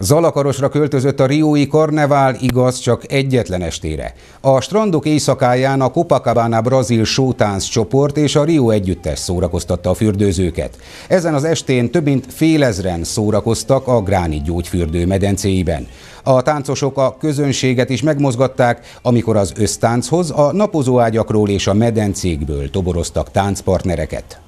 Zalakarosra költözött a Riói Karnevál, igaz, csak egyetlen estére. A strandok éjszakáján a Copacabana brazil sótánc csoport és a Rio együttes szórakoztatta a fürdőzőket. Ezen az estén több mint fél ezren szórakoztak a Gráni gyógyfürdő medencéiben. A táncosok a közönséget is megmozgatták, amikor az össztánchoz a napozóágyakról és a medencékből toboroztak táncpartnereket.